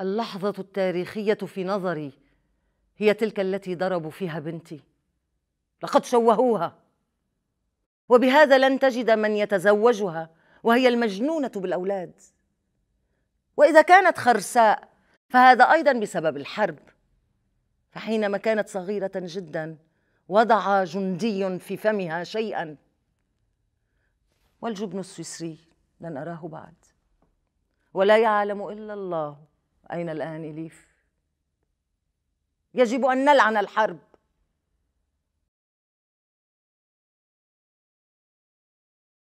اللحظة التاريخية في نظري هي تلك التي ضربوا فيها بنتي لقد شوهوها وبهذا لن تجد من يتزوجها وهي المجنونة بالأولاد وإذا كانت خرساء فهذا أيضا بسبب الحرب حينما كانت صغيرة جدا وضع جندي في فمها شيئا والجبن السويسري لن أراه بعد ولا يعلم إلا الله أين الآن إليف يجب أن نلعن الحرب